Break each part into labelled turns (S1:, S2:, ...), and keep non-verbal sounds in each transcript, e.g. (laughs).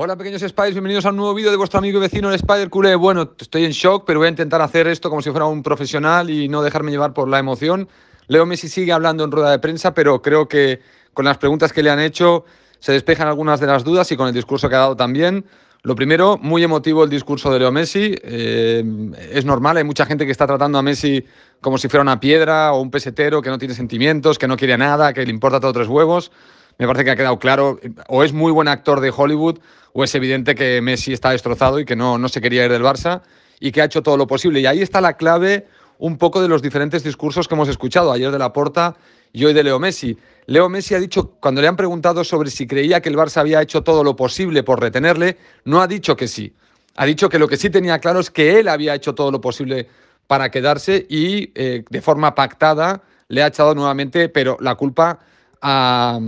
S1: Hola pequeños Spiders, bienvenidos a un nuevo vídeo de vuestro amigo y vecino el Spider Cule. Bueno, estoy en shock, pero voy a intentar hacer esto como si fuera un profesional y no dejarme llevar por la emoción. Leo Messi sigue hablando en rueda de prensa, pero creo que con las preguntas que le han hecho se despejan algunas de las dudas y con el discurso que ha dado también. Lo primero, muy emotivo el discurso de Leo Messi. Eh, es normal, hay mucha gente que está tratando a Messi como si fuera una piedra o un pesetero que no tiene sentimientos, que no quiere nada, que le importa todo tres huevos me parece que ha quedado claro, o es muy buen actor de Hollywood, o es evidente que Messi está destrozado y que no, no se quería ir del Barça y que ha hecho todo lo posible. Y ahí está la clave un poco de los diferentes discursos que hemos escuchado ayer de Porta y hoy de Leo Messi. Leo Messi ha dicho, cuando le han preguntado sobre si creía que el Barça había hecho todo lo posible por retenerle, no ha dicho que sí. Ha dicho que lo que sí tenía claro es que él había hecho todo lo posible para quedarse y eh, de forma pactada le ha echado nuevamente, pero la culpa a,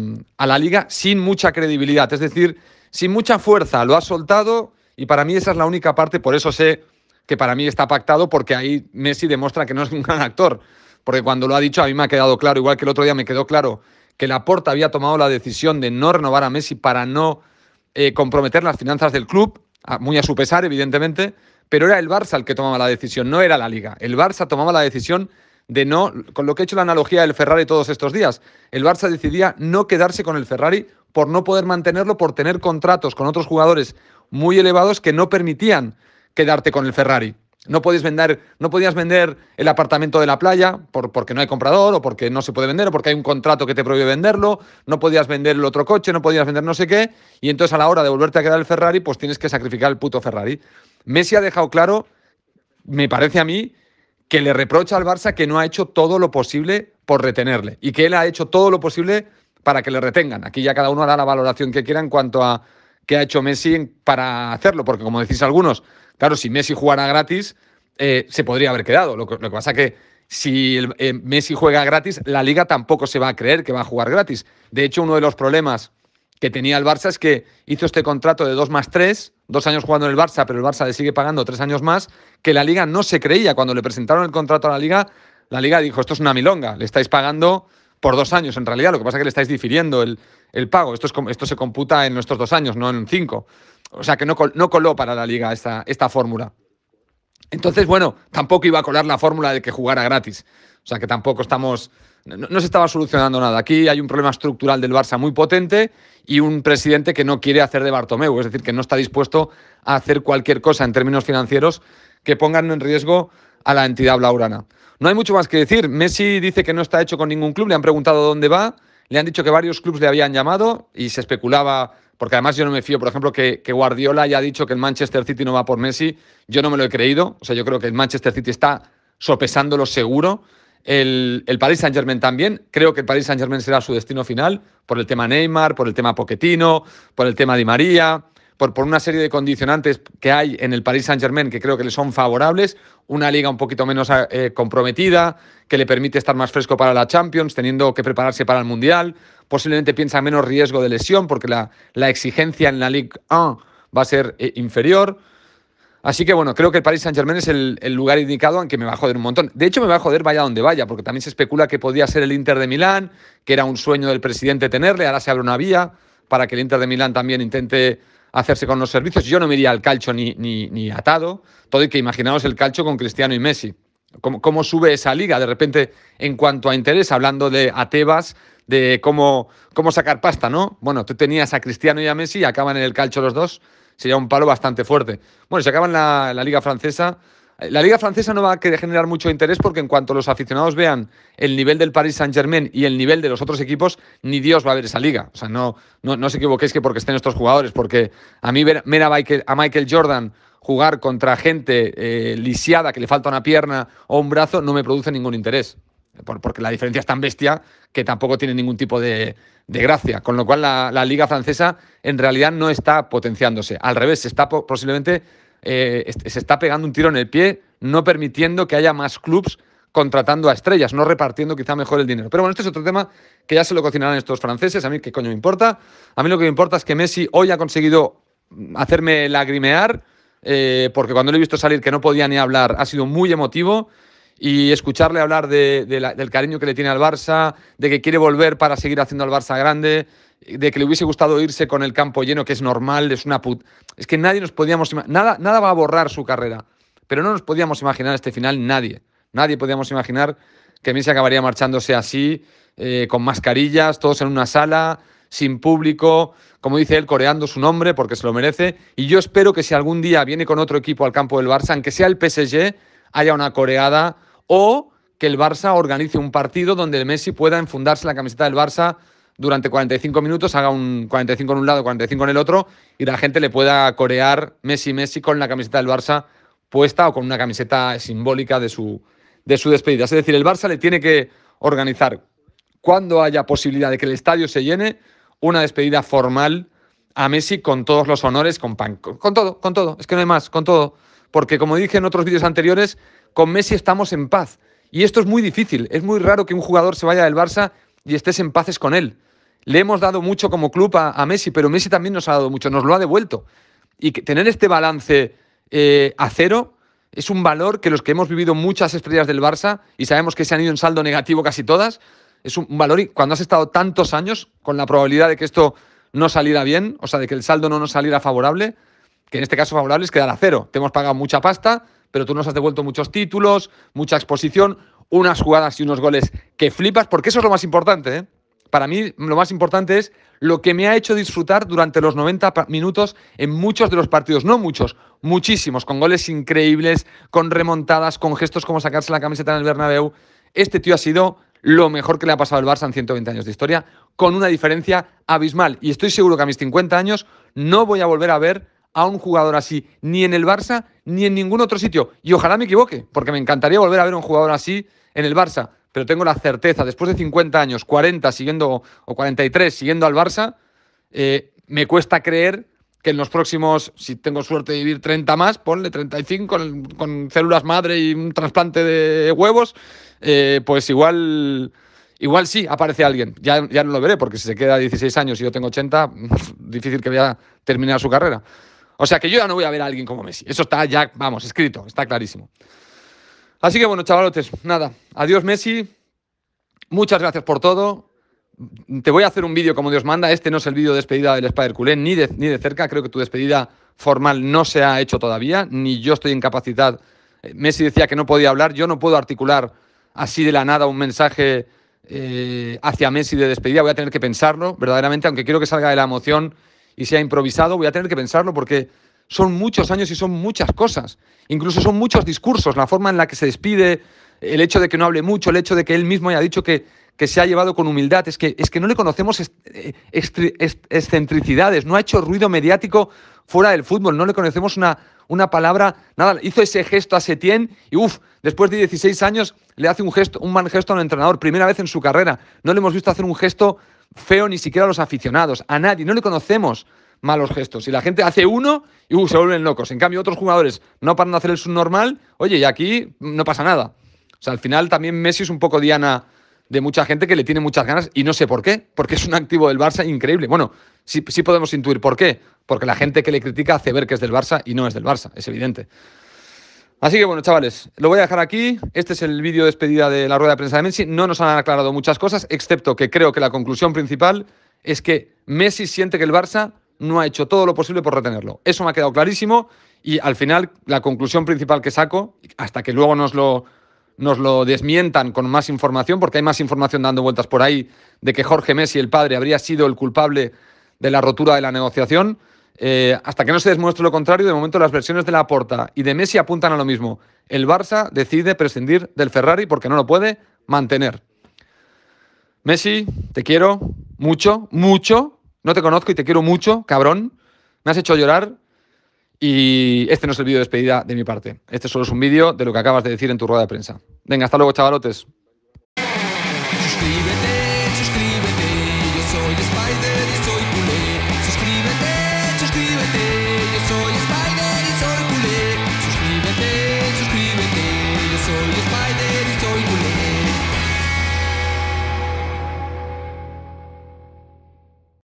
S1: la liga sin mucha credibilidad, es decir, sin mucha fuerza. Lo ha soltado y para mí esa es la única parte, por eso sé que para mí está pactado porque ahí Messi demuestra que no es un gran actor. Porque cuando lo ha dicho a mí me ha quedado claro, igual que el otro día me quedó claro que Laporta había tomado la decisión de no renovar a Messi para no eh, comprometer las finanzas del club, muy a su pesar, evidentemente, pero era el Barça el que tomaba la decisión, no era la liga. El Barça tomaba la decisión de no, con lo que he hecho la analogía del Ferrari todos estos días, el Barça decidía no quedarse con el Ferrari por no poder mantenerlo, por tener contratos con otros jugadores muy elevados que no permitían quedarte con el Ferrari. No podías vender, no podías vender el apartamento de la playa porque no hay comprador o porque no se puede vender o porque hay un contrato que te prohíbe venderlo, no podías vender el otro coche, no podías vender no sé qué, y entonces a la hora de volverte a quedar el Ferrari, pues tienes que sacrificar el puto Ferrari. Messi ha dejado claro, me parece a mí, que le reprocha al Barça que no ha hecho todo lo posible por retenerle y que él ha hecho todo lo posible para que le retengan. Aquí ya cada uno hará la valoración que quiera en cuanto a qué ha hecho Messi para hacerlo, porque como decís algunos, claro, si Messi jugara gratis, eh, se podría haber quedado. Lo que, pasa es pasa que si eh, Messi juega gratis, la liga tampoco se va a creer que va a jugar gratis. De hecho, uno de los problemas que tenía el Barça es que hizo este contrato de 2 más 3 dos años jugando en el Barça, pero el Barça le sigue pagando tres años más, que la liga no se creía. Cuando le presentaron el contrato a la liga, la liga dijo, esto es una milonga, le estáis pagando por dos años en realidad, lo que pasa es que le estáis difiriendo el, pago. Esto, es, esto se computa en nuestros dos años, no en cinco. O sea que no, no coló para la liga esta, esta fórmula. Entonces, bueno, tampoco iba a colar la fórmula de que jugara gratis. O sea que tampoco estamos no, se estaba solucionando nada. Aquí hay un problema estructural del Barça muy potente y un presidente que no quiere hacer de Bartomeu, es decir, que no está dispuesto a hacer cualquier cosa en términos financieros que pongan en riesgo a la entidad blaurana. No hay mucho más que decir. Messi dice que no está hecho con ningún club, le han preguntado dónde va, le han dicho que varios clubes le habían llamado y se especulaba, porque además yo no me fío, por ejemplo, que, que Guardiola haya dicho que el Manchester City no va por Messi, yo no me lo he creído, o sea, yo creo que el Manchester City está sopesándolo seguro el, el Paris Saint-Germain también. Creo que el Paris Saint-Germain será su destino final por el tema Neymar, por el tema Poquetino, por el tema Di María, por, una serie de condicionantes que hay en el Paris Saint-Germain que creo que le son favorables. Una liga un poquito menos eh, comprometida, que le permite estar más fresco para la Champions, teniendo que prepararse para el Mundial. Posiblemente piensa menos riesgo de lesión porque la, exigencia en la Ligue 1 va a ser eh, inferior. Así que bueno, creo que el Paris Saint Germain es el, lugar indicado, aunque me va a joder un montón. De hecho, me va a joder vaya donde vaya, porque también se especula que podía ser el Inter de Milán, que era un sueño del presidente tenerle, ahora se abre una vía para que el Inter de Milán también intente hacerse con los servicios. Yo no me iría al calcho ni, ni, atado, todo y que imaginaos el calcho con Cristiano y Messi. ¿Cómo, ¿Cómo, sube esa liga de repente en cuanto a interés? Hablando de Atebas, de cómo, cómo sacar pasta, ¿no? Bueno, tú tenías a Cristiano y a Messi y acaban en el calcho los dos sería un palo bastante fuerte. Bueno, se acaban la, Liga Francesa. Eh, la Liga Francesa no va a generar mucho interés porque en cuanto los aficionados vean el nivel del Paris Saint-Germain y el nivel de los otros equipos, ni Dios va a ver esa liga. O sea, no, no, no os equivoquéis que porque estén estos jugadores, porque a mí ver, a, Michael, Jordan jugar contra gente eh, lisiada que le falta una pierna o un brazo no me produce ningún interés porque la diferencia es tan bestia que tampoco tiene ningún tipo de, gracia. Con lo cual la, liga francesa en realidad no está potenciándose. Al revés, se está posiblemente eh, se está pegando un tiro en el pie, no permitiendo que haya más clubs contratando a estrellas, no repartiendo quizá mejor el dinero. Pero bueno, este es otro tema que ya se lo cocinarán estos franceses. A mí qué coño me importa. A mí lo que me importa es que Messi hoy ha conseguido hacerme lagrimear. Eh, porque cuando lo he visto salir que no podía ni hablar, ha sido muy emotivo y escucharle hablar del cariño que le tiene al Barça, de que quiere volver para seguir haciendo al Barça grande, de que le hubiese gustado irse con el campo lleno, que es normal, es una put... Es que nadie nos podíamos... Nada, nada va a borrar su carrera, pero no nos podíamos imaginar este final nadie. Nadie podíamos imaginar que Messi acabaría marchándose así, eh, con mascarillas, todos en una sala, sin público, como dice él, coreando su nombre porque se lo merece. Y yo espero que si algún día viene con otro equipo al campo del Barça, aunque sea el PSG, haya una coreada o que el Barça organice un partido donde Messi pueda enfundarse la camiseta del Barça durante 45 minutos, haga un 45 en un lado, 45 en el otro, y la gente le pueda corear Messi Messi con la camiseta del Barça puesta o con una camiseta simbólica de su, de su despedida. Es decir, el Barça le tiene que organizar, cuando haya posibilidad de que el estadio se llene, una despedida formal a Messi con todos los honores, con pan, con, con todo, con todo, es que no hay más, con todo. Porque como dije en otros vídeos anteriores, con Messi estamos en paz. Y esto es muy difícil, es muy raro que un jugador se vaya del Barça y estés en paces con él. Le hemos dado mucho como club a, Messi, pero Messi también nos ha dado mucho, nos lo ha devuelto. Y tener este balance eh, a cero es un valor que los que hemos vivido muchas estrellas del Barça y sabemos que se han ido en saldo negativo casi todas, es un valor y cuando has estado tantos años con la probabilidad de que esto no saliera bien, o sea, de que el saldo no nos saliera favorable, que en este caso favorable es quedar a cero. Te hemos pagado mucha pasta, pero tú nos has devuelto muchos títulos, mucha exposición, unas jugadas y unos goles que flipas, porque eso es lo más importante. ¿eh? Para mí lo más importante es lo que me ha hecho disfrutar durante los 90 minutos en muchos de los partidos, no muchos, muchísimos, con goles increíbles, con remontadas, con gestos como sacarse la camiseta en el Bernabéu. Este tío ha sido lo mejor que le ha pasado al Barça en 120 años de historia, con una diferencia abismal. Y estoy seguro que a mis 50 años no voy a volver a ver a un jugador así, ni en el Barça, ni en ningún otro sitio. Y ojalá me equivoque, porque me encantaría volver a ver un jugador así en el Barça. Pero tengo la certeza, después de 50 años, 40 siguiendo, o 43 siguiendo al Barça, eh, me cuesta creer que en los próximos, si tengo suerte de vivir 30 más, ponle 35 con, con células madre y un trasplante de huevos, eh, pues igual, igual sí aparece alguien. Ya, ya no lo veré, porque si se queda 16 años y yo tengo 80, (laughs) difícil que vaya a terminar su carrera. O sea que yo ya no voy a ver a alguien como Messi. Eso está ya, vamos, escrito, está clarísimo. Así que bueno, chavalotes, nada. Adiós Messi. Muchas gracias por todo. Te voy a hacer un vídeo como Dios manda. Este no es el vídeo de despedida del Spider Culé, ni de, ni de cerca. Creo que tu despedida formal no se ha hecho todavía, ni yo estoy en capacidad. Eh, Messi decía que no podía hablar. Yo no puedo articular así de la nada un mensaje eh, hacia Messi de despedida. Voy a tener que pensarlo, verdaderamente, aunque quiero que salga de la emoción y ha improvisado, voy a tener que pensarlo porque son muchos años y son muchas cosas. Incluso son muchos discursos, la forma en la que se despide, el hecho de que no hable mucho, el hecho de que él mismo haya dicho que, que se ha llevado con humildad, es que, es que no le conocemos excentricidades, no ha hecho ruido mediático fuera del fútbol, no le conocemos una, una palabra, nada, hizo ese gesto a Setién y uff, después de 16 años le hace un gesto, un mal gesto un entrenador, primera vez en su carrera. No le hemos visto hacer un gesto feo ni siquiera a los aficionados, a nadie, no le conocemos malos gestos. Y la gente hace uno y uff, uh, se vuelven locos. En cambio, otros jugadores no paran de hacer el subnormal, oye, y aquí no pasa nada. O sea, al final también Messi es un poco Diana de mucha gente que le tiene muchas ganas y no sé por qué, porque es un activo del Barça increíble. Bueno, sí, podemos intuir por qué, porque la gente que le critica hace ver que es del Barça y no es del Barça, es evidente. Así que bueno, chavales, lo voy a dejar aquí. Este es el vídeo de despedida de la rueda de prensa de Messi. No nos han aclarado muchas cosas, excepto que creo que la conclusión principal es que Messi siente que el Barça no ha hecho todo lo posible por retenerlo. Eso me ha quedado clarísimo y al final la conclusión principal que saco, hasta que luego nos lo nos lo desmientan con más información, porque hay más información dando vueltas por ahí de que Jorge Messi, el padre, habría sido el culpable de la rotura de la negociación. Eh, hasta que no se demuestre lo contrario, de momento las versiones de Laporta y de Messi apuntan a lo mismo. El Barça decide prescindir del Ferrari porque no lo puede mantener. Messi, te quiero mucho, mucho. No te conozco y te quiero mucho, cabrón. Me has hecho llorar y este no es el vídeo de despedida de mi parte. Este solo es un vídeo de lo que acabas de decir en tu rueda de prensa. Venga, hasta luego, chavalotes.